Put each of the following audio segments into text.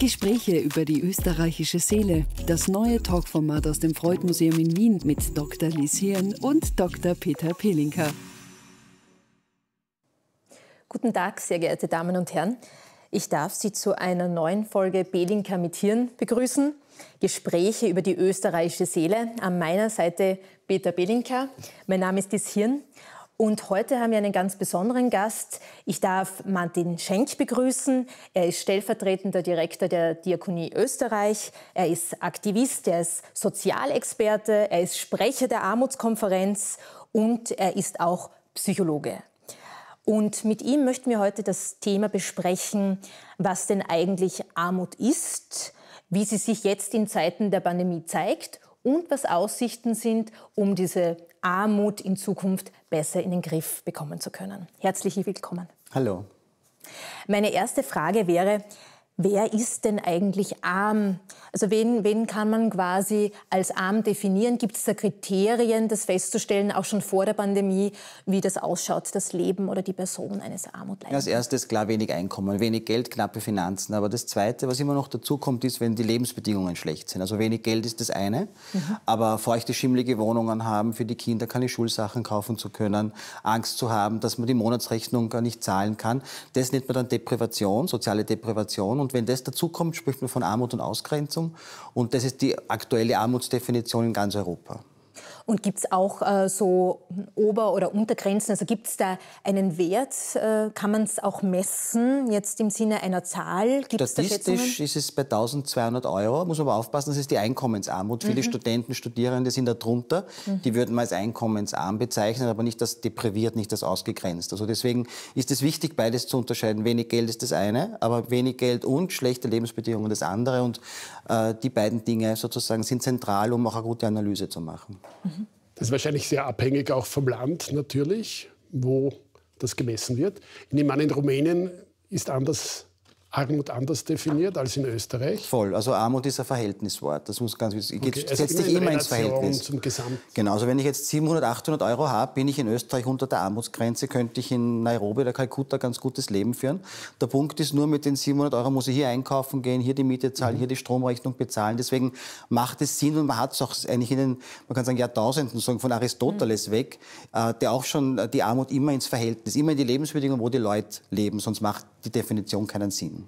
Gespräche über die österreichische Seele, das neue Talkformat aus dem Freud-Museum in Wien mit Dr. Lies Hirn und Dr. Peter Pelinka. Guten Tag, sehr geehrte Damen und Herren. Ich darf Sie zu einer neuen Folge Pelinka mit Hirn begrüßen. Gespräche über die österreichische Seele. An meiner Seite Peter Belinka. Mein Name ist Dies Hirn und heute haben wir einen ganz besonderen Gast. Ich darf Martin Schenk begrüßen. Er ist stellvertretender Direktor der Diakonie Österreich. Er ist Aktivist, er ist Sozialexperte, er ist Sprecher der Armutskonferenz und er ist auch Psychologe. Und mit ihm möchten wir heute das Thema besprechen, was denn eigentlich Armut ist, wie sie sich jetzt in Zeiten der Pandemie zeigt und was Aussichten sind, um diese Armut in Zukunft besser in den Griff bekommen zu können. Herzlich willkommen. Hallo. Meine erste Frage wäre, Wer ist denn eigentlich arm? Also wen, wen kann man quasi als arm definieren? Gibt es da Kriterien, das festzustellen, auch schon vor der Pandemie, wie das ausschaut, das Leben oder die Person eines Armut? Als erstes klar wenig Einkommen, wenig Geld, knappe Finanzen. Aber das Zweite, was immer noch dazu kommt, ist, wenn die Lebensbedingungen schlecht sind. Also wenig Geld ist das eine, mhm. aber feuchte, schimmelige Wohnungen haben für die Kinder, keine Schulsachen kaufen zu können, Angst zu haben, dass man die Monatsrechnung gar nicht zahlen kann. Das nennt man dann Deprivation, soziale Deprivation und wenn das dazukommt, spricht man von Armut und Ausgrenzung. Und das ist die aktuelle Armutsdefinition in ganz Europa. Und gibt es auch äh, so Ober- oder Untergrenzen? Also gibt es da einen Wert? Äh, kann man es auch messen, jetzt im Sinne einer Zahl? Gibt's Statistisch ist es bei 1200 Euro. Muss man aber aufpassen, das ist die Einkommensarmut. Mhm. Viele Studenten, Studierende sind darunter, Mhm. Die würden mal als einkommensarm bezeichnen, aber nicht als depriviert, nicht als ausgegrenzt. Also deswegen ist es wichtig, beides zu unterscheiden. Wenig Geld ist das eine, aber wenig Geld und schlechte Lebensbedingungen das andere. Und äh, die beiden Dinge sozusagen sind zentral, um auch eine gute Analyse zu machen. Mhm. Das ist wahrscheinlich sehr abhängig auch vom Land natürlich, wo das gemessen wird. Ich nehme an, in Rumänien ist anders Armut anders definiert als in Österreich? Voll. Also Armut ist ein Verhältniswort. Das muss ganz wichtig. Okay. Also setzt dich immer ins Verhältnis. Zum Gesamt. Genau. Also wenn ich jetzt 700, 800 Euro habe, bin ich in Österreich unter der Armutsgrenze, könnte ich in Nairobi oder Kalkutta ganz gutes Leben führen. Der Punkt ist nur, mit den 700 Euro muss ich hier einkaufen gehen, hier die Miete zahlen, mhm. hier die Stromrechnung bezahlen. Deswegen macht es Sinn und man hat es auch eigentlich in den, man kann sagen, Jahrtausenden sagen, von Aristoteles mhm. weg, äh, der auch schon äh, die Armut immer ins Verhältnis, immer in die Lebensbedingungen, wo die Leute leben. Sonst macht die Definition keinen Sinn.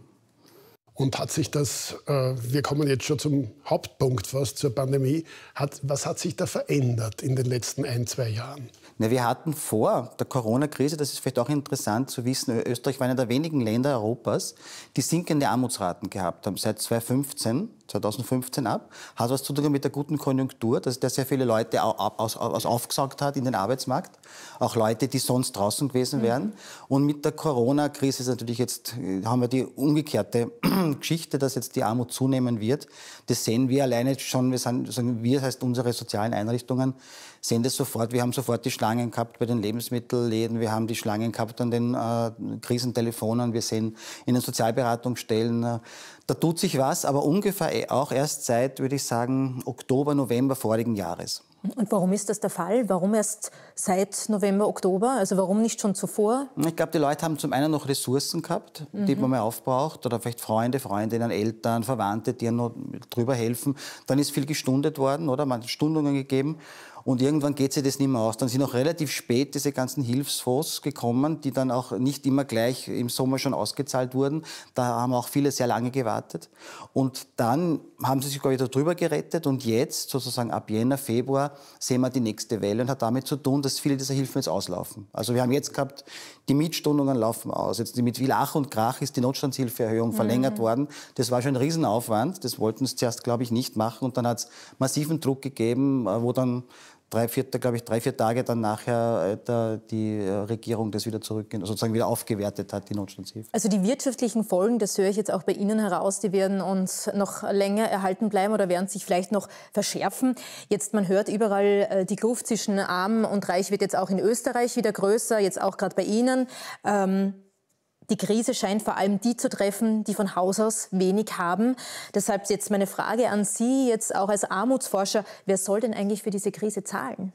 Und hat sich das, äh, wir kommen jetzt schon zum Hauptpunkt fast, zur Pandemie, hat, was hat sich da verändert in den letzten ein, zwei Jahren? Na, wir hatten vor der Corona-Krise, das ist vielleicht auch interessant zu wissen, Österreich war einer der wenigen Länder Europas, die sinkende Armutsraten gehabt haben. Seit 2015 2015 ab. Hat was zu tun mit der guten Konjunktur, dass der sehr viele Leute aus, aus aufgesaugt hat in den Arbeitsmarkt. Auch Leute, die sonst draußen gewesen wären. Mhm. Und mit der Corona-Krise ist natürlich jetzt, äh, haben wir die umgekehrte Geschichte, dass jetzt die Armut zunehmen wird. Das sehen wir alleine schon. Wir sind, sagen wir, das heißt unsere sozialen Einrichtungen, sehen das sofort. Wir haben sofort die Schlangen gehabt bei den Lebensmittelläden. Wir haben die Schlangen gehabt an den äh, Krisentelefonen. Wir sehen in den Sozialberatungsstellen, äh, da tut sich was, aber ungefähr eh, auch erst seit, würde ich sagen, Oktober, November vorigen Jahres. Und warum ist das der Fall? Warum erst seit November, Oktober? Also warum nicht schon zuvor? Ich glaube, die Leute haben zum einen noch Ressourcen gehabt, die mhm. man mal aufbraucht, oder vielleicht Freunde, Freundinnen, Eltern, Verwandte, die ihnen noch drüber helfen. Dann ist viel gestundet worden, oder? Man hat Stundungen gegeben. Und irgendwann geht sie das nicht mehr aus. Dann sind auch relativ spät diese ganzen Hilfsfonds gekommen, die dann auch nicht immer gleich im Sommer schon ausgezahlt wurden. Da haben auch viele sehr lange gewartet. Und dann haben sie sich, glaube ich, darüber gerettet. Und jetzt, sozusagen ab Jänner, Februar, sehen wir die nächste Welle und hat damit zu tun, dass viele dieser Hilfen jetzt auslaufen. Also wir haben jetzt gehabt, die Mietstundungen laufen aus. Jetzt mit Lach und Krach ist die Notstandshilfeerhöhung mhm. verlängert worden. Das war schon ein Riesenaufwand. Das wollten sie zuerst, glaube ich, nicht machen. Und dann hat es massiven Druck gegeben, äh, wo dann drei, vier, glaube ich, drei, vier Tage dann nachher äh, die äh, Regierung das wieder zurück, also sozusagen wieder aufgewertet hat, die Notstandshilfe. Also die wirtschaftlichen Folgen, das höre ich jetzt auch bei Ihnen heraus, die werden uns noch länger erhalten bleiben oder werden sich vielleicht noch verschärfen. Jetzt, man hört überall, äh, die Kluft zwischen Arm und Reich wird jetzt auch in Österreich wieder größer, jetzt auch gerade bei Ihnen. Ähm, die Krise scheint vor allem die zu treffen, die von Haus aus wenig haben. Deshalb jetzt meine Frage an Sie, jetzt auch als Armutsforscher, wer soll denn eigentlich für diese Krise zahlen?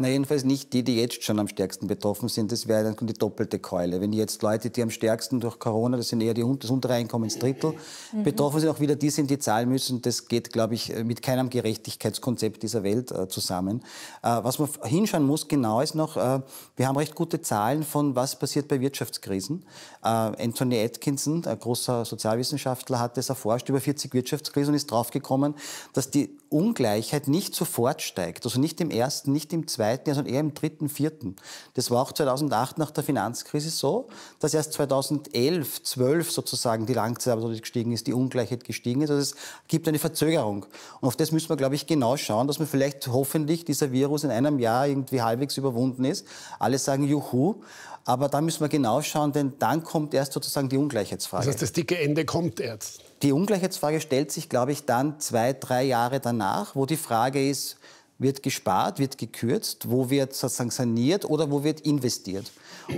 Na, jedenfalls nicht die, die jetzt schon am stärksten betroffen sind. Das wäre dann die doppelte Keule. Wenn jetzt Leute, die am stärksten durch Corona, das sind eher die, das untere Einkommensdrittel, mhm. betroffen sind, auch wieder die sind, die zahlen müssen. Das geht, glaube ich, mit keinem Gerechtigkeitskonzept dieser Welt äh, zusammen. Äh, was man hinschauen muss, genau ist noch, äh, wir haben recht gute Zahlen von, was passiert bei Wirtschaftskrisen. Äh, Anthony Atkinson, ein großer Sozialwissenschaftler, hat das erforscht, über 40 Wirtschaftskrisen und ist draufgekommen, dass die Ungleichheit nicht sofort steigt. Also nicht im ersten, nicht im zweiten, zweiten Jahr, sondern eher im dritten, vierten. Das war auch 2008 nach der Finanzkrise so, dass erst 2011, 12 sozusagen die Langzeitarbeitslosigkeit gestiegen ist, die Ungleichheit gestiegen ist. Also es gibt eine Verzögerung. Und auf das müssen wir, glaube ich, genau schauen, dass man vielleicht hoffentlich dieser Virus in einem Jahr irgendwie halbwegs überwunden ist. Alle sagen Juhu, aber da müssen wir genau schauen, denn dann kommt erst sozusagen die Ungleichheitsfrage. Das heißt, das dicke Ende kommt erst. Die Ungleichheitsfrage stellt sich, glaube ich, dann zwei, drei Jahre danach, wo die Frage ist, wird gespart, wird gekürzt, wo wird sozusagen saniert oder wo wird investiert.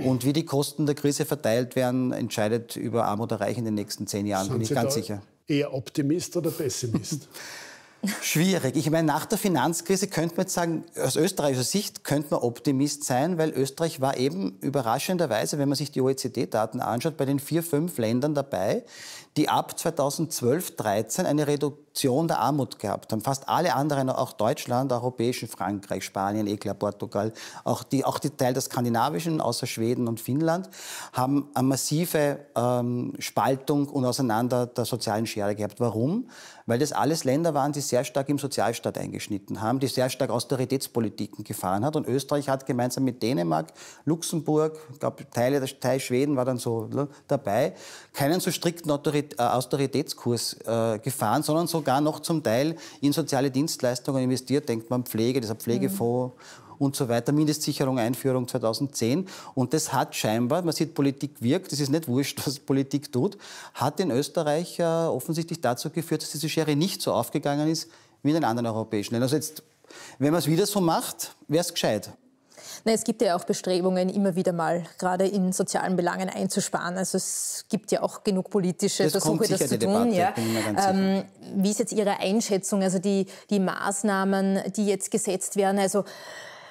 Und wie die Kosten der Krise verteilt werden, entscheidet über Arm oder Reich in den nächsten zehn Jahren, Sind bin ich Sie ganz sicher. Eher Optimist oder Pessimist? Schwierig. Ich meine, nach der Finanzkrise könnte man jetzt sagen, aus österreichischer Sicht könnte man Optimist sein, weil Österreich war eben überraschenderweise, wenn man sich die OECD-Daten anschaut, bei den vier, fünf Ländern dabei, die ab 2012, 13 eine Reduktion der Armut gehabt haben. Fast alle anderen, auch Deutschland, europäischen, Frankreich, Spanien, Eklar, Portugal, auch die, auch die Teil der skandinavischen, außer Schweden und Finnland, haben eine massive ähm, Spaltung und Auseinander der sozialen Schere gehabt. Warum? Weil das alles Länder waren, die sehr stark im Sozialstaat eingeschnitten haben, die sehr stark Austeritätspolitiken gefahren hat. Und Österreich hat gemeinsam mit Dänemark, Luxemburg, ich glaube Teile der Teil Schweden war dann so ne, dabei, keinen so strikten Autoritätspolitik äh, Austeritätskurs äh, gefahren, sondern sogar noch zum Teil in soziale Dienstleistungen investiert. Denkt man Pflege, dieser Pflegefonds. und so weiter, Mindestsicherung, Einführung 2010. Und das hat scheinbar, man sieht, Politik wirkt, es ist nicht wurscht, was Politik tut, hat in Österreich äh, offensichtlich dazu geführt, dass diese Schere nicht so aufgegangen ist wie in den anderen europäischen Ländern. Also jetzt, wenn man es wieder so macht, wäre es gescheit. Na, es gibt ja auch Bestrebungen, immer wieder mal gerade in sozialen Belangen einzusparen. Also es gibt ja auch genug politische das Versuche, das zu tun. ja. ähm, wie ist jetzt Ihre Einschätzung, also die, die Maßnahmen, die jetzt gesetzt werden? Also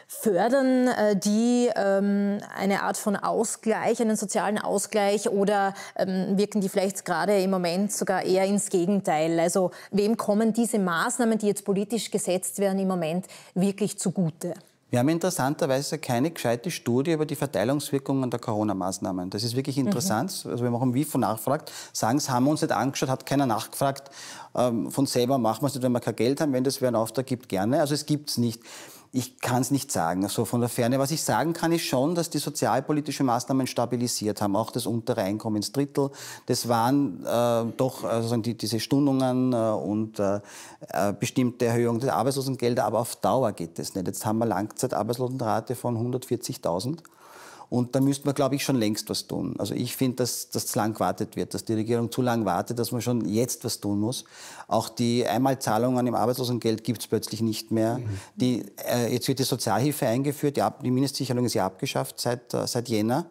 fördern äh, die ähm, eine Art von Ausgleich, einen sozialen Ausgleich oder ähm, wirken die vielleicht gerade im Moment sogar eher ins Gegenteil? Also wem kommen diese Maßnahmen, die jetzt politisch gesetzt werden, im Moment wirklich zugute? Wir haben interessanterweise keine gescheite Studie über die Verteilungswirkungen der Corona-Maßnahmen. Das ist wirklich mhm. interessant. Mhm. Also wir man auch im WIFO nachfragt, sagen es, haben wir uns nicht angeschaut, hat keiner nachgefragt. Ähm, von selber machen wir es nicht, wenn wir kein Geld haben. Wenn das wer einen Auftrag gibt, gerne. Also es gibt es nicht. Ich kann es nicht sagen, so also von der Ferne. Was ich sagen kann, ist schon, dass die sozialpolitischen Maßnahmen stabilisiert haben, auch das untere Einkommensdrittel. Das waren äh, doch also die, diese Stundungen äh, und äh, äh bestimmte Erhöhung des Arbeitslosengelder, aber auf Dauer geht das nicht. Jetzt haben wir Langzeitarbeitslosenrate von 140.000. Und da müsste man, glaube ich, schon längst was tun. Also ich finde, dass, dass zu lang gewartet wird, dass die Regierung zu lang wartet, dass man schon jetzt was tun muss. Auch die Einmalzahlungen im Arbeitslosengeld gibt es plötzlich nicht mehr. Mhm. Die, äh, jetzt wird die Sozialhilfe eingeführt, die, Ab die Mindestsicherung ist ja abgeschafft seit, äh, seit Jänner.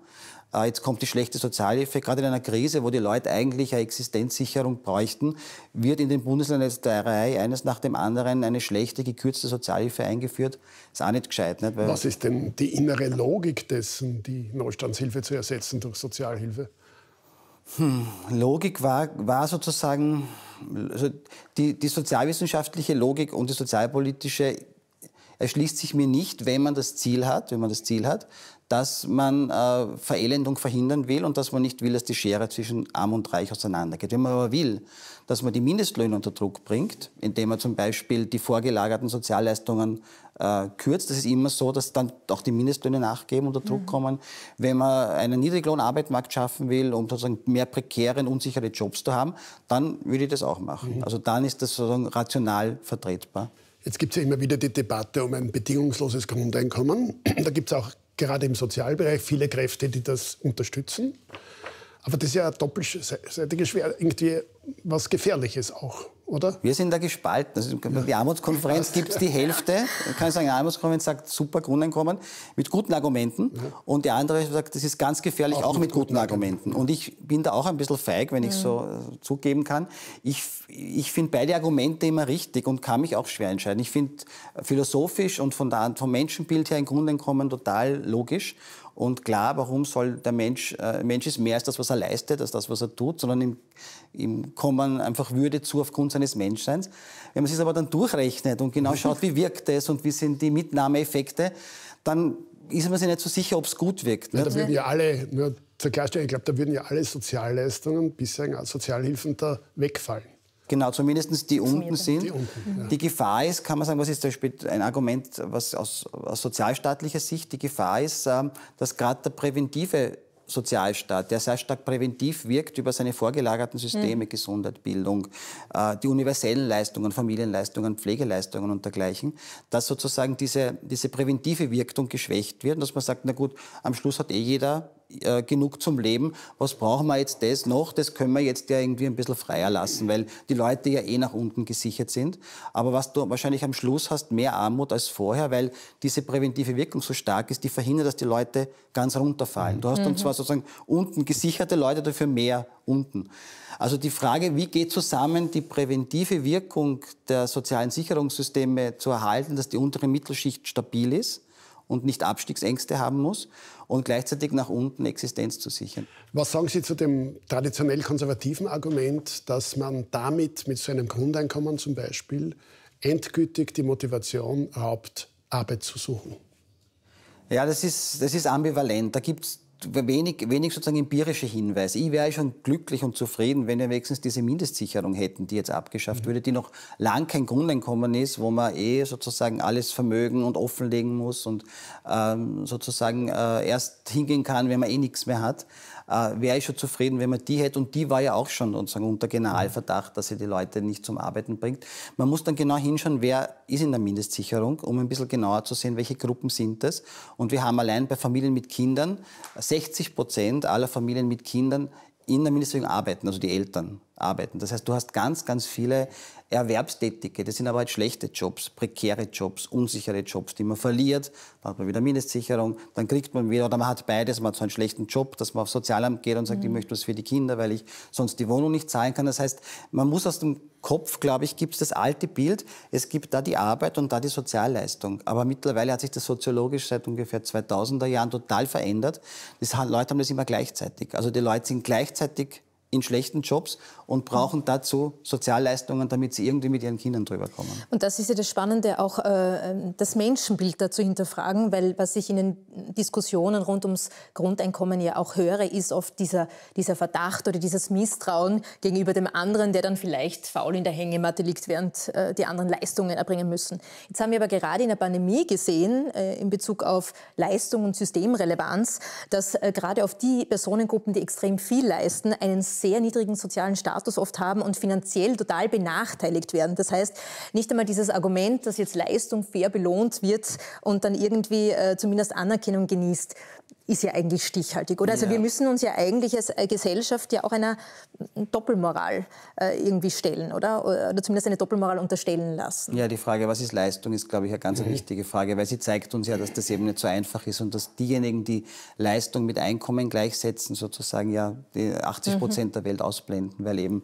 Äh, jetzt kommt die schlechte Sozialhilfe. Gerade in einer Krise, wo die Leute eigentlich eine Existenzsicherung bräuchten, wird in den Bundesländern jetzt der Reihe eines nach dem anderen eine schlechte, gekürzte Sozialhilfe eingeführt. Ist auch nicht gescheit. Nicht? Was ist denn die innere Logik dessen, die Neustandshilfe zu ersetzen durch Sozialhilfe? Hm, Logik war, war sozusagen, also die, die sozialwissenschaftliche Logik und die sozialpolitische erschließt sich mir nicht, wenn man das Ziel hat, wenn man das Ziel hat, dass man äh, Verelendung verhindern will und dass man nicht will, dass die Schere zwischen Arm und Reich auseinandergeht. Wenn man aber will, dass man die Mindestlöhne unter Druck bringt, indem man zum Beispiel die vorgelagerten Sozialleistungen äh, kürzt. Das ist immer so, dass dann auch die Mindestlöhne nachgeben, unter Druck mhm. kommen. Wenn man einen Niedriglohnarbeitsmarkt schaffen will, um sozusagen mehr prekäre und unsichere Jobs zu haben, dann würde ich das auch machen. Mhm. Also dann ist das sozusagen rational vertretbar. Jetzt gibt es ja immer wieder die Debatte um ein bedingungsloses Grundeinkommen. Da gibt es auch gerade im Sozialbereich viele Kräfte, die das unterstützen. Aber das ist ja ein doppelseitiges Schwert, irgendwie was Gefährliches auch, oder? Wir sind da gespalten. Also die Armutskonferenz gibt es die Hälfte. Ich kann sagen, die Armutskonferenz sagt super Grundeinkommen mit guten Argumenten. Ja. Und die andere sagt, das ist ganz gefährlich, auch, auch mit, mit, guten, guten Argumenten. Argumenten. Und ich bin da auch ein bisschen feig, wenn ja. ich so äh, zugeben kann. Ich, ich finde beide Argumente immer richtig und kann mich auch schwer entscheiden. Ich finde philosophisch und von der, vom Menschenbild her ein Grundeinkommen total logisch. Und klar, warum soll der Mensch, äh, Mensch ist mehr als das, was er leistet, als das, was er tut, sondern ihm, ihm kommt man einfach Würde zu aufgrund seines Menschseins. Wenn man sich aber dann durchrechnet und genau schaut, wie wirkt es und wie sind die Mitnahmeeffekte, dann ist man sich nicht so sicher, ob es gut wirkt. Ja, da würden ja alle, nur zur Klarstellung, ich glaube, da würden ja alle Sozialleistungen, bisher Sozialhilfen da wegfallen. Genau, zumindest die unten sind. Die, unten, ja. die, Gefahr ist, kann man sagen, was ist zum Beispiel ein Argument, was aus, aus sozialstaatlicher Sicht, die Gefahr ist, ähm, dass gerade der präventive Sozialstaat, der sehr stark präventiv wirkt über seine vorgelagerten Systeme, mhm. Gesundheit, Bildung, äh, die universellen Leistungen, Familienleistungen, Pflegeleistungen und dergleichen, dass sozusagen diese, diese präventive Wirkung geschwächt wird, und dass man sagt, na gut, am Schluss hat eh jeder äh, genug zum Leben. Was brauchen wir jetzt das noch? Das können wir jetzt ja irgendwie ein bisschen freier lassen, weil die Leute ja eh nach unten gesichert sind. Aber was du wahrscheinlich am Schluss hast, mehr Armut als vorher, weil diese präventive Wirkung so stark ist, die verhindert, dass die Leute ganz runterfallen. Du hast mhm. dann zwar sozusagen unten gesicherte Leute, dafür mehr unten. Also die Frage, wie geht zusammen die präventive Wirkung der sozialen Sicherungssysteme zu erhalten, dass die untere Mittelschicht stabil ist, und nicht Abstiegsängste haben muss und gleichzeitig nach unten Existenz zu sichern. Was sagen Sie zu dem traditionell konservativen Argument, dass man damit mit so einem Grundeinkommen zum Beispiel endgültig die Motivation raubt, Arbeit zu suchen? Ja, das ist, das ist ambivalent. Da gibt es wenig, wenig sozusagen empirische Hinweise. Ich wäre schon glücklich und zufrieden, wenn wir wenigstens diese Mindestsicherung hätten, die jetzt abgeschafft mhm. würde, die noch lang kein Grundeinkommen ist, wo man eh sozusagen alles vermögen und offenlegen muss und ähm, sozusagen äh, erst hingehen kann, wenn man eh nichts mehr hat äh, wäre ich schon zufrieden, wenn man die hätte. Und die war ja auch schon sozusagen unter Generalverdacht, dass sie die Leute nicht zum Arbeiten bringt. Man muss dann genau hinschauen, wer ist in der Mindestsicherung, um ein bisschen genauer zu sehen, welche Gruppen sind es. Und wir haben allein bei Familien mit Kindern 60 Prozent aller Familien mit Kindern in der Mindestsicherung arbeiten, also die Eltern arbeiten. Das heißt, du hast ganz, ganz viele Erwerbstätige. Das sind aber halt schlechte Jobs, prekäre Jobs, unsichere Jobs, die man verliert. Dann hat man wieder Mindestsicherung, dann kriegt man wieder, oder man hat beides, man hat so einen schlechten Job, dass man aufs Sozialamt geht und sagt, mhm. ich möchte was für die Kinder, weil ich sonst die Wohnung nicht zahlen kann. Das heißt, man muss aus dem Kopf, glaube ich, gibt es das alte Bild, es gibt da die Arbeit und da die Sozialleistung. Aber mittlerweile hat sich das soziologisch seit ungefähr 2000er Jahren total verändert. Die Leute haben das immer gleichzeitig. Also die Leute sind gleichzeitig in schlechten Jobs und brauchen dazu Sozialleistungen, damit sie irgendwie mit ihren Kindern drüber kommen. Und das ist ja das Spannende, auch äh, ähm, das Menschenbild dazu hinterfragen, weil was ich in den Diskussionen rund ums Grundeinkommen ja auch höre, ist oft dieser, dieser Verdacht oder dieses Misstrauen gegenüber dem anderen, der dann vielleicht faul in der Hängematte liegt, während äh, die anderen Leistungen erbringen müssen. Jetzt haben wir aber gerade in der Pandemie gesehen, äh, in Bezug auf Leistung und Systemrelevanz, dass äh, gerade auf die Personengruppen, die extrem viel leisten, einen sehr niedrigen sozialen Status oft haben und finanziell total benachteiligt werden. Das heißt, nicht einmal dieses Argument, dass jetzt Leistung fair belohnt wird und dann irgendwie äh, zumindest Anerkennung genießt ist ja eigentlich stichhaltig, oder? Also ja. wir müssen uns ja eigentlich als äh, Gesellschaft ja auch einer mm, Doppelmoral äh, irgendwie stellen, oder? Oder zumindest eine Doppelmoral unterstellen lassen. Ja, die Frage, was ist Leistung, ist, glaube ich, eine ganz wichtige mhm. Frage, weil sie zeigt uns ja, dass das eben nicht so einfach ist und dass diejenigen, die Leistung mit Einkommen gleichsetzen, sozusagen ja die 80 Prozent mhm. der Welt ausblenden, weil eben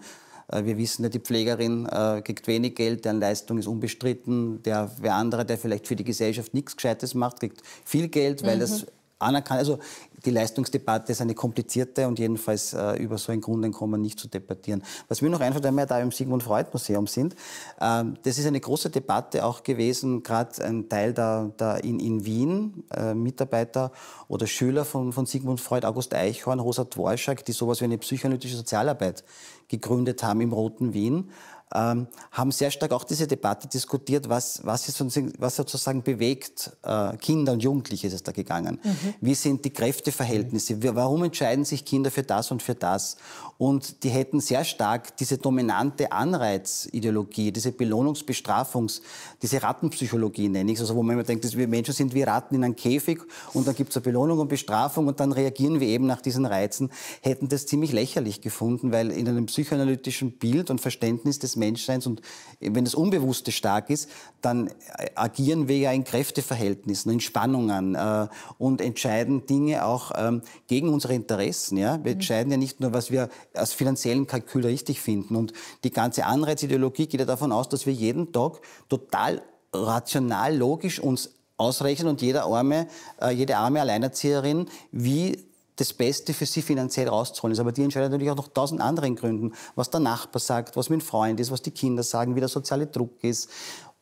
äh, wir wissen, die Pflegerin kriegt wenig Geld, deren Leistung ist unbestritten. Der, wer andere, der vielleicht für die Gesellschaft nichts Gescheites macht, kriegt viel Geld, weil mhm. das anerkannt. Also die Leistungsdebatte ist eine komplizierte und jedenfalls äh, über so ein Grundeinkommen nicht zu debattieren. Was mir noch einfällt, wenn wir da im Sigmund Freud Museum sind, ähm, das ist eine große Debatte auch gewesen, gerade ein Teil der, der in, in, Wien, äh, Mitarbeiter oder Schüler von, von Sigmund Freud, August Eichhorn, Rosa Dworschak, die sowas wie eine psychoanalytische Sozialarbeit gegründet haben im Roten Wien ähm, haben sehr stark auch diese Debatte diskutiert, was, was, ist was sozusagen bewegt äh, Kinder und Jugendliche ist es da gegangen. Mhm. Wie sind die Kräfteverhältnisse? warum entscheiden sich Kinder für das und für das? Und die hätten sehr stark diese dominante Anreizideologie, diese Belohnungsbestrafungs, diese Rattenpsychologie nenne ich es, also wo man immer denkt, dass wir Menschen sind wie Ratten in einem Käfig und dann gibt es eine Belohnung und Bestrafung und dann reagieren wir eben nach diesen Reizen, hätten das ziemlich lächerlich gefunden, weil in einem psychoanalytischen Bild und Verständnis des Menschseins und wenn das Unbewusste stark ist, dann äh, agieren wir ja in Kräfteverhältnissen, in Spannungen äh, und entscheiden Dinge auch ähm, gegen unsere Interessen. Ja? Wir mhm. entscheiden ja nicht nur, was wir aus finanziellen Kalkül richtig finden. Und die ganze Anreizideologie geht ja davon aus, dass wir jeden Tag total rational, logisch uns ausrechnen und jeder arme, äh, jede arme Alleinerzieherin, wie das Beste für sie finanziell rauszuholen ist. Aber die entscheidet natürlich auch noch tausend anderen Gründen, was der Nachbar sagt, was mein Freund ist, was die Kinder sagen, wie der soziale Druck ist.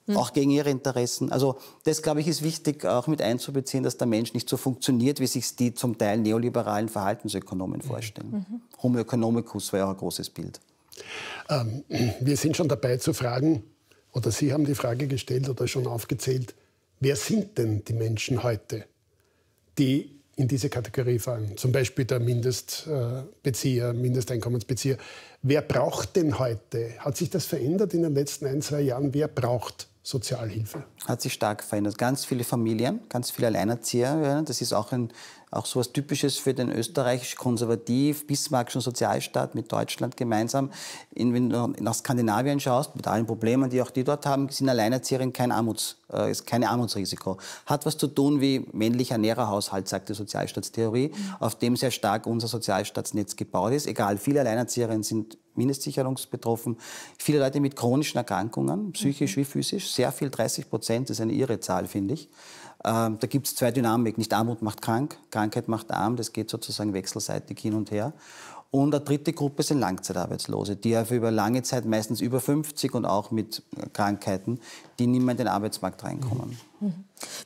Mhm. Auch gegen ihre Interessen. Also das, glaube ich, ist wichtig auch mit einzubeziehen, dass der Mensch nicht so funktioniert, wie sich die zum Teil neoliberalen Verhaltensökonomen mhm. vorstellen. Mhm. Homo economicus war ja auch ein großes Bild. Ähm, wir sind schon dabei zu fragen, oder Sie haben die Frage gestellt oder schon aufgezählt, wer sind denn die Menschen heute, die in diese Kategorie fallen. Zum Beispiel der Mindestbezieher, äh, Mindesteinkommensbezieher. Wer braucht denn heute? Hat sich das verändert in den letzten ein, zwei Jahren? Wer braucht Sozialhilfe. Hat sich stark verändert. Ganz viele Familien, ganz viele Alleinerzieher. Ja, das ist auch, auch so etwas Typisches für den österreichisch-konservativ bismarckischen Sozialstaat mit Deutschland gemeinsam. In, wenn du nach Skandinavien schaust, mit allen Problemen, die auch die dort haben, sind Alleinerzieherinnen kein Armuts, äh, ist kein Armutsrisiko. Hat was zu tun wie männlicher Nährerhaushalt, sagt die Sozialstaatstheorie, mhm. auf dem sehr stark unser Sozialstaatsnetz gebaut ist. Egal, viele Alleinerzieherinnen sind mindestsicherungsbetroffen, viele Leute mit chronischen Erkrankungen, psychisch mhm. wie physisch, sehr viel, 30 Prozent ist eine irre Zahl, finde ich. Ähm, da gibt es zwei Dynamiken, nicht Armut macht krank, Krankheit macht arm, das geht sozusagen wechselseitig hin und her. Und eine dritte Gruppe sind Langzeitarbeitslose, die ja über lange Zeit meistens über 50 und auch mit Krankheiten, die nicht mehr in den Arbeitsmarkt reinkommen. Mhm.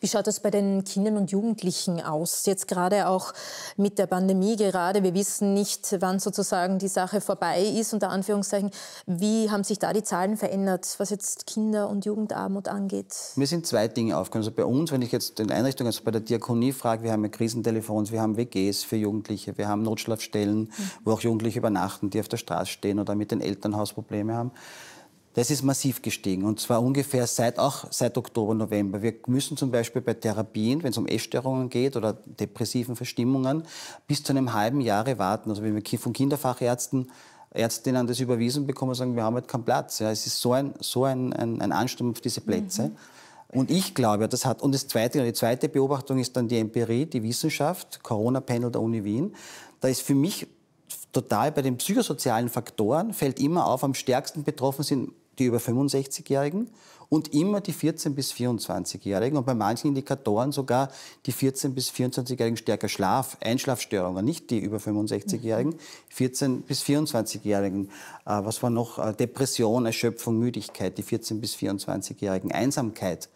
Wie schaut das bei den Kindern und Jugendlichen aus? Jetzt gerade auch mit der Pandemie gerade. Wir wissen nicht, wann sozusagen die Sache vorbei ist, unter Anführungszeichen. Wie haben sich da die Zahlen verändert, was jetzt Kinder- und Jugendarmut angeht? Mir sind zwei Dinge aufgekommen. Also bei uns, wenn ich jetzt in Einrichtungen, also bei der Diakonie frage, wir haben ja Krisentelefons, wir haben WGs für Jugendliche, wir haben Notschlafstellen, mhm. wo auch Jugendliche übernachten, die auf der Straße stehen oder mit den Elternhausproblemen haben. Das ist massiv gestiegen und zwar ungefähr seit, auch seit Oktober, November. Wir müssen zum Beispiel bei Therapien, wenn es um Essstörungen geht oder depressiven Verstimmungen, bis zu einem halben Jahre warten. Also wenn wir von Kinderfachärzten Ärztinnen das überwiesen bekommen und sagen, wir haben halt keinen Platz. Ja, es ist so ein, so ein, ein, ein Ansturm auf diese Plätze. Mhm. Und ich glaube, das hat, und das zweite, die zweite Beobachtung ist dann die Empirie, die Wissenschaft, Corona-Panel der Uni Wien. Da ist für mich total bei den psychosozialen Faktoren fällt immer auf, am stärksten betroffen sind die über 65-Jährigen und immer die 14- bis 24-Jährigen und bei manchen Indikatoren sogar die 14- bis 24-Jährigen stärker Schlaf, Einschlafstörungen, nicht die über 65-Jährigen, 14- mhm. bis 24-Jährigen, äh, was war noch, äh, Depression, Erschöpfung, Müdigkeit, die 14- bis 24-Jährigen, Einsamkeit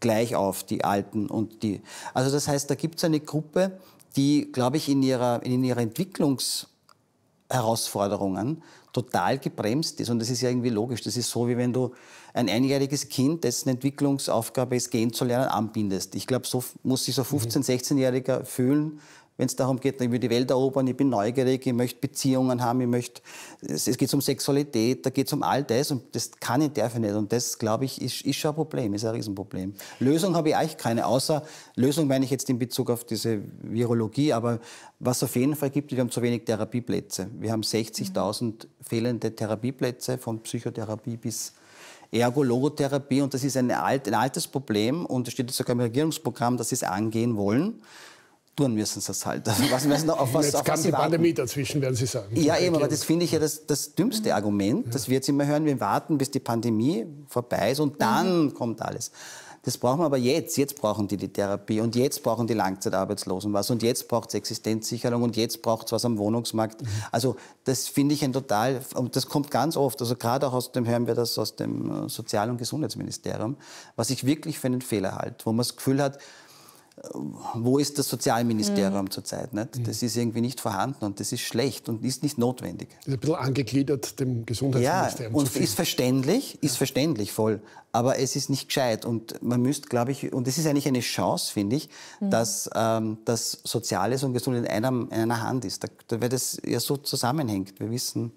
gleich auf, die Alten und die. Also das heißt, da gibt es eine Gruppe, die, glaube ich, in ihrer, in ihrer Entwicklungsherausforderungen total gebremst ist. Und das ist ja irgendwie logisch. Das ist so, wie wenn du ein einjähriges Kind, dessen Entwicklungsaufgabe es gehen zu lernen, anbindest. Ich glaube, so muss sich so 15-, 16-Jähriger mhm. fühlen, wenn es darum geht, ich will die Welt erobern, ich bin neugierig, ich möchte Beziehungen haben, ich möchte, es, es geht um Sexualität, da geht es um all das und das kann ich, darf ich nicht. Und das, glaube ich, ist, ist schon ein Problem, ist ein Riesenproblem. Lösung habe ich eigentlich keine, außer Lösung meine ich jetzt in Bezug auf diese Virologie, aber was auf jeden Fall gibt, wir haben zu wenig Therapieplätze. Wir haben 60.000 mhm. fehlende Therapieplätze von Psychotherapie bis Ergologotherapie und das ist ein, alt, ein altes Problem und es steht sogar im Regierungsprogramm, dass sie es angehen wollen tun müssen sie es halt. Also was, was, auf was, Jetzt auf kam was die warten. Pandemie dazwischen, werden Sie sagen. Ja, eben, aber das finde ich ja das, das dümmste mhm. Argument, ja. dass wir jetzt immer hören, wir warten, bis die Pandemie vorbei ist und mhm. dann mhm. kommt alles. Das brauchen wir aber jetzt. Jetzt brauchen die die Therapie und jetzt brauchen die Langzeitarbeitslosen was und jetzt braucht es Existenzsicherung und jetzt braucht es was am Wohnungsmarkt. Mhm. Also das finde ich ein total, und das kommt ganz oft, also gerade auch aus dem, hören wir das aus dem äh, Sozial- und Gesundheitsministerium, was ich wirklich für einen Fehler halte, wo man das Gefühl hat, wo ist das Sozialministerium mhm. zurzeit? Nicht? Mhm. Das ist irgendwie nicht vorhanden und das ist schlecht und ist nicht notwendig. Das ist ein bisschen angegliedert dem Gesundheitsministerium. Ja, und ist verständlich, ist ja. verständlich voll, aber es ist nicht gescheit und man müsste, glaube ich, und es ist eigentlich eine Chance, finde ich, mhm. dass ähm, das Soziales und Gesundheit in, einem, in einer Hand ist, da, weil das ja so zusammenhängt. Wir wissen,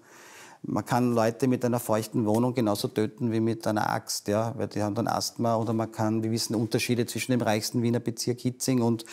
man kann Leute mit einer feuchten Wohnung genauso töten wie mit einer Axt, ja, weil die haben dann Asthma oder man kann, wir wissen Unterschiede zwischen dem reichsten Wiener Bezirk Hitzing und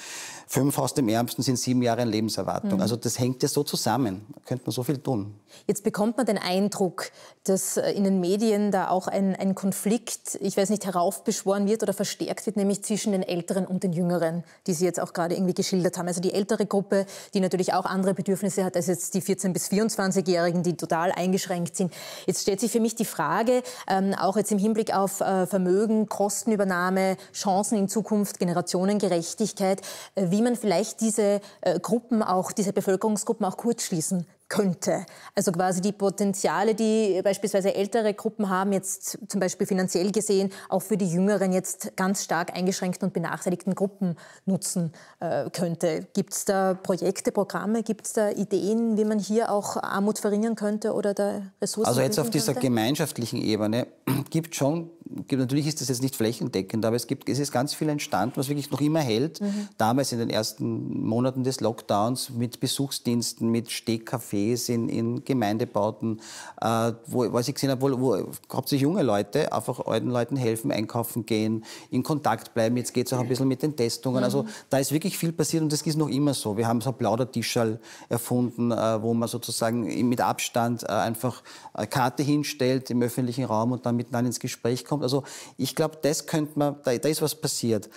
fünf aus dem Ärmsten sind sieben Jahre in Lebenserwartung. Mhm. Also das hängt ja so zusammen. Da könnte man so viel tun. Jetzt bekommt man den Eindruck, dass äh, in den Medien da auch ein, ein Konflikt, ich weiß nicht, heraufbeschworen wird oder verstärkt wird, nämlich zwischen den Älteren und den Jüngeren, die Sie jetzt auch gerade irgendwie geschildert haben. Also die ältere Gruppe, die natürlich auch andere Bedürfnisse hat als jetzt die 14- bis 24-Jährigen, die total eingeschränkt eingeschränkt sind. Jetzt stellt sich für mich die Frage, ähm, auch jetzt im Hinblick auf äh, Vermögen, Kostenübernahme, Chancen in Zukunft, Generationengerechtigkeit, äh, wie man vielleicht diese äh, Gruppen auch, diese Bevölkerungsgruppen auch kurzschließen könnte. Also quasi die Potenziale, die beispielsweise ältere Gruppen haben, jetzt zum Beispiel finanziell gesehen, auch für die jüngeren jetzt ganz stark eingeschränkten und benachteiligten Gruppen nutzen äh, könnte. Gibt es da Projekte, Programme, gibt es da Ideen, wie man hier auch Armut verringern könnte oder da Ressourcen? Also jetzt auf könnte? dieser gemeinschaftlichen Ebene gibt schon gibt, natürlich ist das jetzt nicht flächendeckend, aber es, gibt, es ist ganz viel entstanden, was wirklich noch immer hält. Mhm. Damals in den ersten Monaten des Lockdowns mit Besuchsdiensten, mit Stehcafés in, in Gemeindebauten, äh, wo, was ich gesehen habe, wo, wo hauptsächlich junge Leute einfach alten Leuten helfen, einkaufen gehen, in Kontakt bleiben. Jetzt geht es auch ein bisschen mit den Testungen. Also mhm. Also da ist wirklich viel passiert und das ist noch immer so. Wir haben so Plaudertischerl erfunden, äh, wo man sozusagen mit Abstand äh, einfach eine äh, Karte hinstellt im öffentlichen Raum und dann miteinander ins Gespräch kommt rauskommt. Also ich glaube, das könnte man, da, da ist was passiert.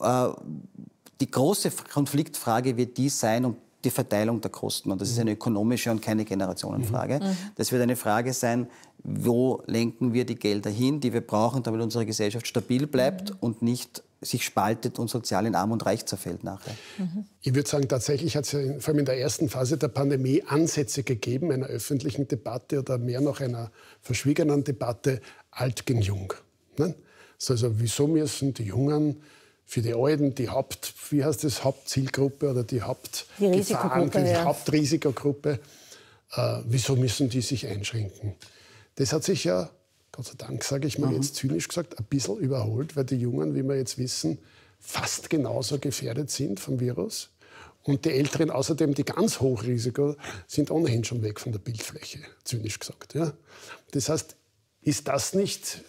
Äh, die große Konfliktfrage wird die sein, und die Verteilung der Kosten. Und das ist eine ökonomische und keine Generationenfrage. Mhm. Mhm. Das wird eine Frage sein, wo lenken wir die Gelder hin, die wir brauchen, damit unsere Gesellschaft stabil bleibt mhm. und nicht sich spaltet und sozial in Arm und Reich zerfällt nachher. Ich würde sagen, tatsächlich hat es ja vor allem in der ersten Phase der Pandemie Ansätze gegeben, einer öffentlichen Debatte oder mehr noch einer verschwiegenen Debatte, alt gegen jung. Ne? Also wieso müssen die Jungen für die Alten, die Haupt, wie heißt das, Hauptzielgruppe oder die, Haupt die, Gefahren, die ja. Hauptrisikogruppe, äh, wieso müssen die sich einschränken? Das hat sich ja, Gott sei Dank, sage ich mal mhm. jetzt zynisch gesagt, ein bisschen überholt, weil die Jungen, wie wir jetzt wissen, fast genauso gefährdet sind vom Virus. Und die Älteren außerdem, die ganz hochrisiko sind, ohnehin schon weg von der Bildfläche, zynisch gesagt. Ja? Das heißt, ist das nicht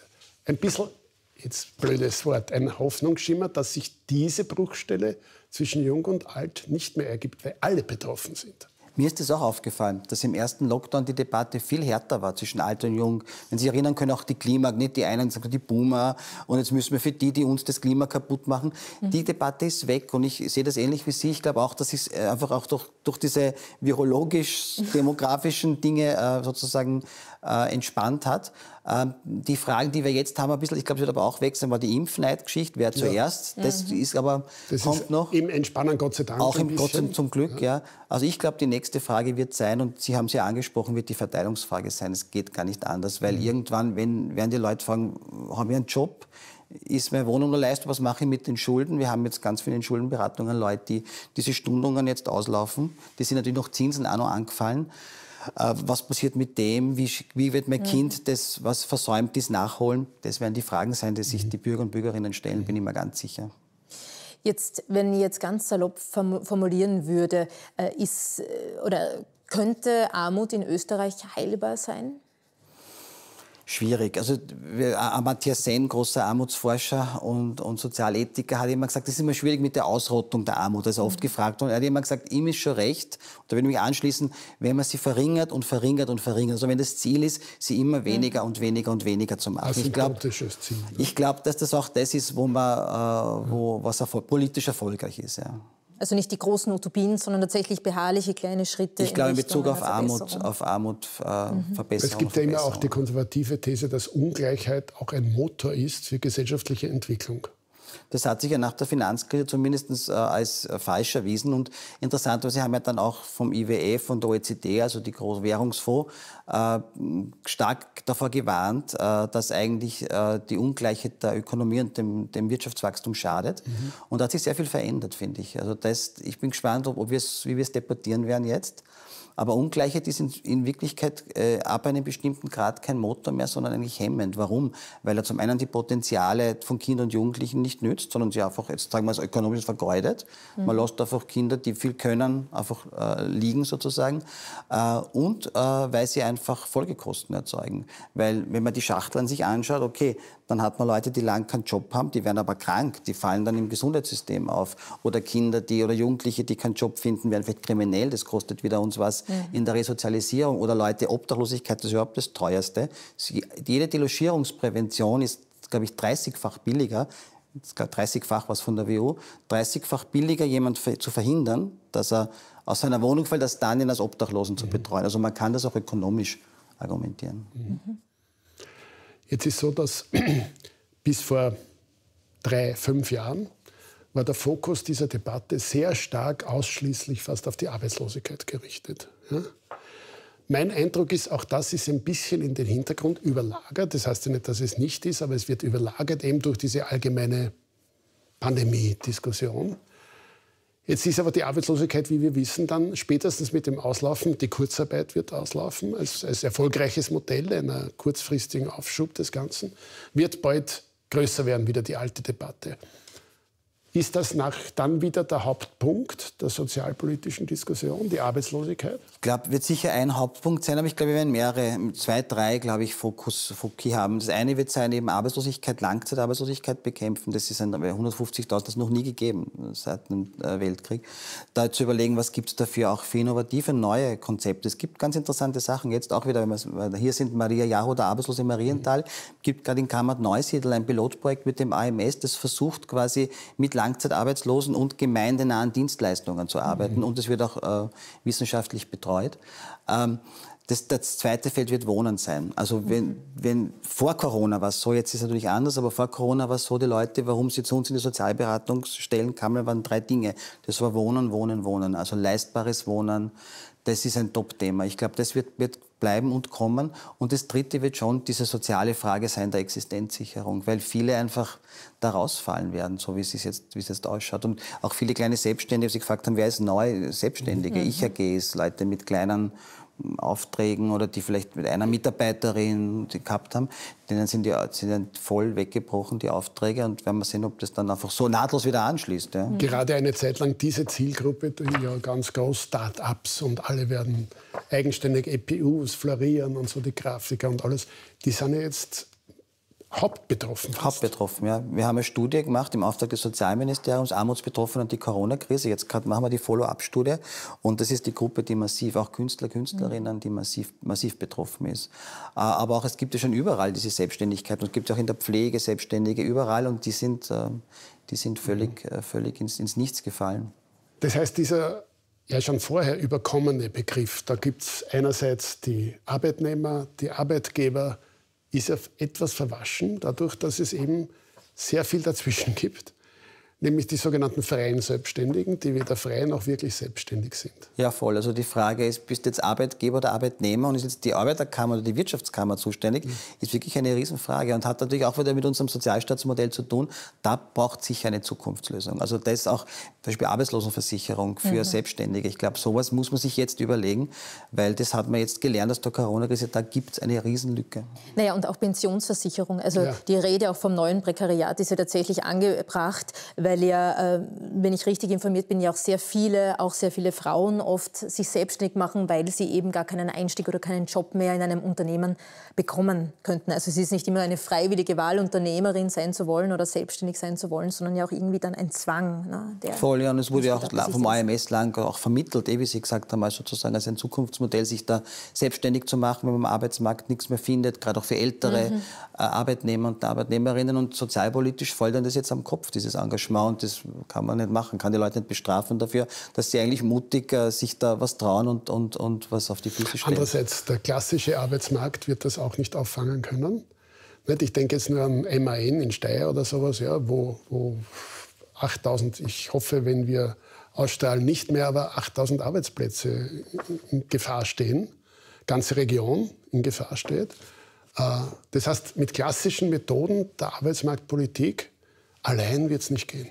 ein bisschen, jetzt blödes Wort, ein Hoffnungsschimmer, dass sich diese Bruchstelle zwischen Jung und Alt nicht mehr ergibt, weil alle betroffen sind? Mir ist das auch aufgefallen, dass im ersten Lockdown die Debatte viel härter war zwischen alt und jung. Wenn Sie sich erinnern können, auch die Klima, die einen sagen die Boomer und jetzt müssen wir für die, die uns das Klima kaputt machen. Mhm. Die Debatte ist weg und ich sehe das ähnlich wie Sie. Ich glaube auch, dass es äh, einfach auch durch, durch diese virologisch-demografischen Dinge äh, sozusagen äh, entspannt hat. Ähm, die Fragen, die wir jetzt haben, ein bisschen, ich glaube, es wird aber auch wechseln, war die Impfneidgeschichte, wer zuerst. Ja. Das mhm. ist aber, das kommt ist noch. Im Entspannen, Gott sei Dank. Auch im Gott zum Glück, ja. ja. Also ich glaube, die nächste Frage wird sein, und Sie haben sie ja angesprochen, wird die Verteilungsfrage sein. Es geht gar nicht anders, weil mhm. irgendwann, wenn, werden die Leute fragen, haben wir einen Job? ist meine Wohnung nur leistbar, was mache ich mit den Schulden? Wir haben jetzt ganz viele Schuldenberatungen, Leute, die diese Stundungen jetzt auslaufen. Die sind natürlich noch Zinsen auch noch angefallen. Äh, was passiert mit dem, wie, wie wird mein mhm. Kind das, was versäumt ist, nachholen? Das werden die Fragen sein, die sich mhm. die Bürger und Bürgerinnen stellen, bin ich mir ganz sicher. Jetzt, wenn ich jetzt ganz salopp formulieren würde, äh, ist äh, oder könnte Armut in Österreich heilbar sein? schwierig. Also Matthias Sen, großer Armutsforscher und, und Sozialethiker, hat immer gesagt, es ist immer schwierig mit der Ausrottung der Armut. Das ist oft mhm. gefragt worden. Er hat immer gesagt, ihm ist schon recht. Und da würde ich mich anschließen, wenn man sie verringert und verringert und verringert. Also wenn das Ziel ist, sie immer mhm. weniger und weniger und weniger zu machen. Also ich glaube, ne? ich glaube, dass das auch das ist, wo man, äh, wo was erfol politisch erfolgreich ist. Ja. Also nicht die großen Utopien, sondern tatsächlich beharrliche kleine Schritte. Ich glaube, in, Bezug auf Armut, auf Armut äh, mhm. Verbesserung. Es gibt ja immer auch die konservative These, dass Ungleichheit auch ein Motor ist für gesellschaftliche Entwicklung. Das hat sich ja nach der Finanzkrise zumindest äh, als äh, falsch erwiesen. Und interessanterweise haben ja dann auch vom IWF und der OECD, also die Großwährungsfonds, äh, stark davor gewarnt, dass eigentlich die Ungleichheit der Ökonomie und dem, dem Wirtschaftswachstum schadet. Mhm. Und da hat sich sehr viel verändert, finde ich. Also das, ich bin gespannt, ob, wir's, wie wir es debattieren werden jetzt. Aber Ungleichheit ist in, in Wirklichkeit äh, ab einem bestimmten Grad kein Motor mehr, sondern eigentlich hemmend. Warum? Weil er zum einen die Potenziale von Kindern und Jugendlichen nicht nützt, sondern sie einfach, jetzt sagen wir es ökonomisch vergeudet. Mhm. Man lässt einfach Kinder, die viel können, einfach äh, liegen sozusagen. Äh, und äh, weil sie einfach Folgekosten erzeugen. Weil wenn man die Schachteln sich anschaut, okay, dann hat man Leute, die lang keinen Job haben, die werden aber krank, die fallen dann im Gesundheitssystem auf. Oder Kinder, die oder Jugendliche, die keinen Job finden, werden vielleicht kriminell, das kostet wieder uns was mhm. in der Resozialisierung. Oder Leute, Obdachlosigkeit, das ist überhaupt das teuerste. Sie, jede Delogierungsprävention ist, glaube ich, 30-fach billiger, 30-fach was von der WU, 30-fach billiger, jemand zu verhindern, dass er aus seiner Wohnung fällt, als dann ihn als Obdachlosen mhm. zu betreuen. Also man kann das auch ökonomisch argumentieren. Mhm. Jetzt ist so, dass bis vor drei, fünf Jahren war der Fokus dieser Debatte sehr stark ausschließlich fast auf die Arbeitslosigkeit gerichtet. Ja? Mein Eindruck ist, auch das ist ein bisschen in den Hintergrund überlagert. Das heißt ja nicht, dass es nicht ist, aber es wird überlagert eben durch diese allgemeine Pandemie-Diskussion. Jetzt ist aber die Arbeitslosigkeit, wie wir wissen, dann spätestens mit dem Auslaufen, die Kurzarbeit wird auslaufen, als, als erfolgreiches Modell einer kurzfristigen Aufschub des Ganzen, wird bald größer werden, wieder die alte Debatte ist das nach, dann wieder der Hauptpunkt der sozialpolitischen Diskussion, die Arbeitslosigkeit? Ich glaube, wird sicher ein Hauptpunkt sein, aber ich glaube, wir werden mehrere, zwei, drei, glaube ich, Fokus, Foki haben. Das eine wird sein, eben Arbeitslosigkeit, Langzeitarbeitslosigkeit bekämpfen. Das ist ein 150.000, das ist noch nie gegeben seit dem äh, Weltkrieg. Da zu überlegen, was gibt es dafür auch für innovative neue Konzepte. Es gibt ganz interessante Sachen. Jetzt auch wieder, wenn hier sind Maria Jaho, der Arbeitslose mhm. in Marienthal, gibt gerade in Kammert Neusiedl ein Pilotprojekt mit dem AMS, das versucht quasi mit Langzeitarbeitslosigkeit, Langzeitarbeitslosen und gemeindenahen Dienstleistungen zu arbeiten. Mhm. Und es wird auch äh, wissenschaftlich betreut. Ähm, das, das, zweite Feld wird Wohnen sein. Also wenn, wenn vor Corona war es so, jetzt ist es natürlich anders, aber vor Corona war es so, die Leute, warum sie zu uns in die Sozialberatungsstellen kamen, waren drei Dinge. Das war Wohnen, Wohnen, Wohnen. Also leistbares Wohnen, das ist ein Top-Thema. Ich glaube, das wird, wird bleiben und kommen. Und das Dritte wird schon diese soziale Frage sein der Existenzsicherung, weil viele einfach da rausfallen werden, so wie es jetzt, wie es jetzt ausschaut. Und auch viele kleine Selbstständige, die sich gefragt haben, wer ist neu Selbstständige? Mhm. Ich AGs, Leute mit kleinen Aufträgen oder die vielleicht mit einer Mitarbeiterin gehabt haben, denen sind die sind dann voll weggebrochen, die Aufträge. Und werden wir sehen, ob das dann einfach so nahtlos wieder anschließt. Ja. Mhm. Gerade eine Zeit lang diese Zielgruppe, ja ganz groß Start-ups und alle werden eigenständig EPUs florieren und so die Grafiker und alles. Die sind ja jetzt hauptbetroffen ist. Hauptbetroffen, ja. Wir haben eine Studie gemacht im Auftrag des Sozialministeriums, Armutsbetroffene und die Corona-Krise. Jetzt machen wir die Follow-up-Studie und das ist die Gruppe, die massiv, auch Künstler, Künstlerinnen, die massiv, massiv betroffen ist. Äh, aber auch es gibt ja schon überall diese Selbstständigkeit und es gibt auch in der Pflege Selbstständige überall und die sind, ähm, die sind völlig, mhm. Äh, völlig ins, ins Nichts gefallen. Das heißt, dieser ja schon vorher überkommene Begriff, da gibt es einerseits die Arbeitnehmer, die Arbeitgeber, ist er etwas verwaschen, dadurch, dass es eben sehr viel dazwischen gibt nämlich die sogenannten freien Selbstständigen, die weder frei noch wirklich selbstständig sind. Ja, voll. Also die Frage ist, bist du jetzt Arbeitgeber oder Arbeitnehmer und ist jetzt die Arbeiterkammer oder die Wirtschaftskammer zuständig, mhm. ist wirklich eine Riesenfrage und hat natürlich auch wieder mit unserem Sozialstaatsmodell zu tun. Da braucht sich eine Zukunftslösung. Also das auch zum Beispiel Arbeitslosenversicherung für mhm. Selbstständige. Ich glaube, sowas muss man sich jetzt überlegen, weil das hat man jetzt gelernt aus der Corona-Krise, da gibt es eine Riesenlücke. Naja, und auch Pensionsversicherung. Also ja. die Rede auch vom neuen Prekariat ist ja tatsächlich angebracht, weil weil ja, äh, wenn ich richtig informiert bin, ja auch sehr viele, auch sehr viele Frauen oft sich selbstständig machen, weil sie eben gar keinen Einstieg oder keinen Job mehr in einem Unternehmen bekommen könnten. Also es ist nicht immer eine freiwillige Wahl, Unternehmerin sein zu wollen oder selbstständig sein zu wollen, sondern ja auch irgendwie dann ein Zwang. Ne, der Voll, ja, und es wurde ja auch vom AMS lang auch vermittelt, eh, wie Sie gesagt haben, also sozusagen als ein Zukunftsmodell, sich da selbstständig zu machen, wenn man am Arbeitsmarkt nichts mehr findet, gerade auch für ältere mhm. Äh, Arbeitnehmer und Arbeitnehmerinnen und sozialpolitisch voll dann das jetzt am Kopf, dieses Engagement. Thema und das kann man nicht machen, kann die Leute nicht bestrafen dafür, dass sie eigentlich mutig äh, sich da was trauen und, und, und was auf die Füße stellen. Andererseits, der klassische Arbeitsmarkt wird das auch nicht auffangen können. Nicht? Ich denke jetzt nur an MAN in Steyr oder sowas, ja, wo, wo 8000, ich hoffe, wenn wir ausstrahlen, nicht mehr, aber 8000 Arbeitsplätze in Gefahr stehen, ganze Region in Gefahr steht. Äh, das heißt, mit klassischen Methoden der Arbeitsmarktpolitik Allein wird es nicht gehen.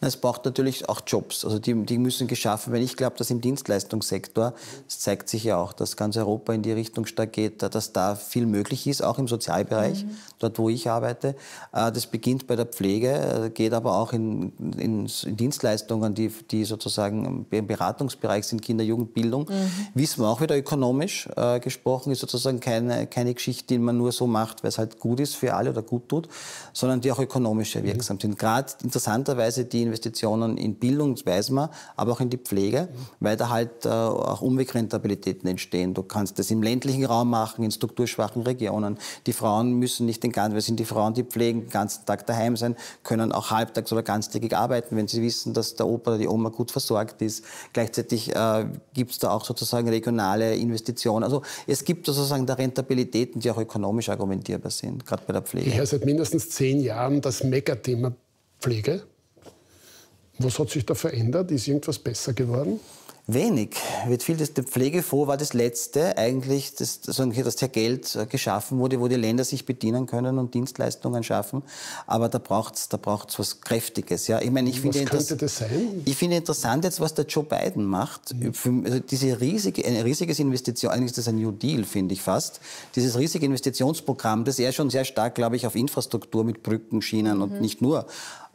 Es braucht natürlich auch Jobs, also die, die müssen geschaffen werden. Ich glaube, dass im Dienstleistungssektor, das zeigt sich ja auch, dass ganz Europa in die Richtung stark geht, dass da viel möglich ist, auch im Sozialbereich, mhm. dort wo ich arbeite. Äh, das beginnt bei der Pflege, äh, geht aber auch in, in, in Dienstleistungen, die, die sozusagen im Beratungsbereich sind, Kinder, Jugend, Bildung. Mhm. Wissen wir auch wieder ökonomisch äh, gesprochen, ist sozusagen keine, keine Geschichte, die man nur so macht, weil es halt gut ist für alle oder gut tut, sondern die auch ökonomisch mhm. wirksam mhm. sind. Gerade interessanterweise die Investitionen in Bildung, das weiß man, aber auch in die Pflege, weil da halt äh, auch Umwegrentabilitäten entstehen. Du kannst das im ländlichen Raum machen, in strukturschwachen Regionen. Die Frauen müssen nicht den ganzen, weil sind die Frauen, die pflegen, den ganzen Tag daheim sein, können auch halbtags oder ganztägig arbeiten, wenn sie wissen, dass der Opa oder die Oma gut versorgt ist. Gleichzeitig äh, gibt es da auch sozusagen regionale Investitionen. Also es gibt sozusagen da Rentabilitäten, die auch ökonomisch argumentierbar sind, gerade bei der Pflege. Ich höre seit mindestens zehn Jahren das Megathema Pflege. Was hat sich da verändert? Ist irgendwas besser geworden? Wenig. Wird viel, das, der Pflegefonds war das letzte eigentlich, das, dass der Geld äh, geschaffen wurde, wo die Länder sich bedienen können und Dienstleistungen schaffen. Aber da braucht es da braucht's was Kräftiges. Ja? Ich meine, ich was finde, könnte das sein? Ich finde interessant jetzt, was der Joe Biden macht. Mhm. also diese riesige, ein riesiges Investition, eigentlich ist das ein New Deal, finde ich fast. Dieses riesige Investitionsprogramm, das er schon sehr stark, glaube ich, auf Infrastruktur mit Brücken, Schienen mhm. und nicht nur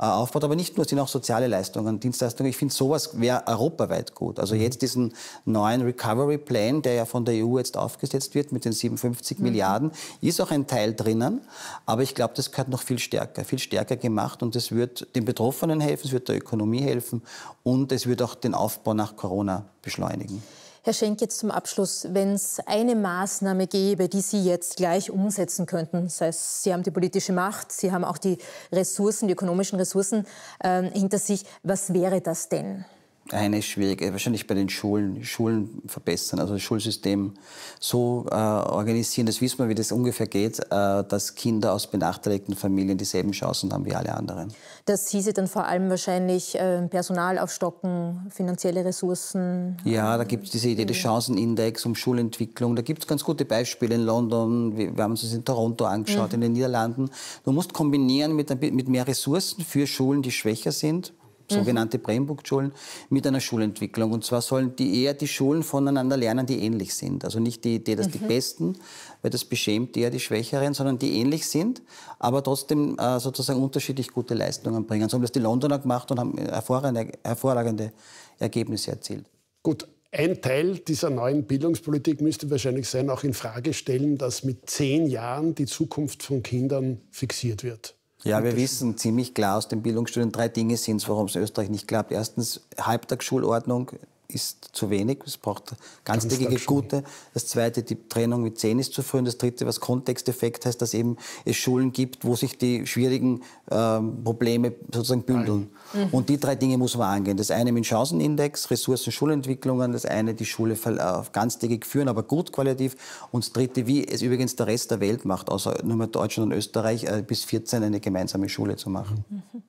äh, aufbaut, aber nicht nur, es sind auch soziale Leistungen, Dienstleistungen. Ich finde, sowas wäre europaweit gut. Also mhm. jetzt diesen neuen Recovery Plan, der ja von der EU jetzt aufgesetzt wird mit den 57 mhm. Milliarden, ist auch ein Teil drinnen, aber ich glaube, das gehört noch viel stärker, viel stärker gemacht und das wird den Betroffenen helfen, es wird der Ökonomie helfen und es wird auch den Aufbau nach Corona beschleunigen. Herr Schenk, jetzt zum Abschluss, wenn es eine Maßnahme gäbe, die Sie jetzt gleich umsetzen könnten, das heißt, Sie haben die politische Macht, Sie haben auch die Ressourcen, die ökonomischen Ressourcen äh, hinter sich, was wäre das denn? eine schwierige, äh, wahrscheinlich bei den Schulen, Schulen verbessern, also das Schulsystem so äh, organisieren, das wissen wir, wie das ungefähr geht, äh, dass Kinder aus benachteiligten Familien dieselben Chancen haben wie alle anderen. Das hieße dann vor allem wahrscheinlich äh, Personal aufstocken, finanzielle Ressourcen. Ja, da gibt es diese Idee des Chancenindex um Schulentwicklung, da gibt es ganz gute Beispiele in London, wir, wir haben uns das in Toronto angeschaut, mhm. in den Niederlanden. Du musst kombinieren mit, mit mehr Ressourcen für Schulen, die schwächer sind, sogenannte mhm. Brembuck-Schulen, mit einer Schulentwicklung. Und zwar sollen die eher die Schulen voneinander lernen, die ähnlich sind. Also nicht die Idee, dass mhm. die Besten, weil das beschämt eher die Schwächeren, sondern die ähnlich sind, aber trotzdem äh, sozusagen unterschiedlich gute Leistungen bringen. So also haben das die Londoner gemacht und haben äh, hervorragende, hervorragende Ergebnisse erzielt. Gut, ein Teil dieser neuen Bildungspolitik müsste wahrscheinlich sein, auch in Frage stellen, dass mit zehn Jahren die Zukunft von Kindern fixiert wird. Ja, wir wissen ziemlich klar aus den Bildungsstudien, drei Dinge sind es, warum es Österreich nicht klappt. Erstens Halbtagsschulordnung, ist zu wenig. Es braucht ganztägige gute. Das zweite, die Trennung mit zehn ist zu früh. Und das dritte, was Kontexteffekt heißt, dass eben es Schulen gibt, wo sich die schwierigen ähm, Probleme sozusagen bündeln. Mhm. Und die mhm. drei Dinge muss man angehen. Das eine mit Chancenindex, Ressourcen, Schulentwicklungen. Das eine, die Schule äh, ganztägig führen, aber gut qualitativ. Und das dritte, wie es übrigens der Rest der Welt macht, außer nur Deutschland und Österreich, äh, bis 14 eine gemeinsame Schule zu machen. Mhm.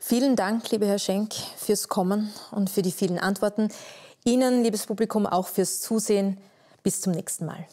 Vielen Dank, lieber Herr Schenk, fürs Kommen und für die vielen Antworten. Ihnen, liebes Publikum, auch fürs Zusehen. Bis zum nächsten Mal.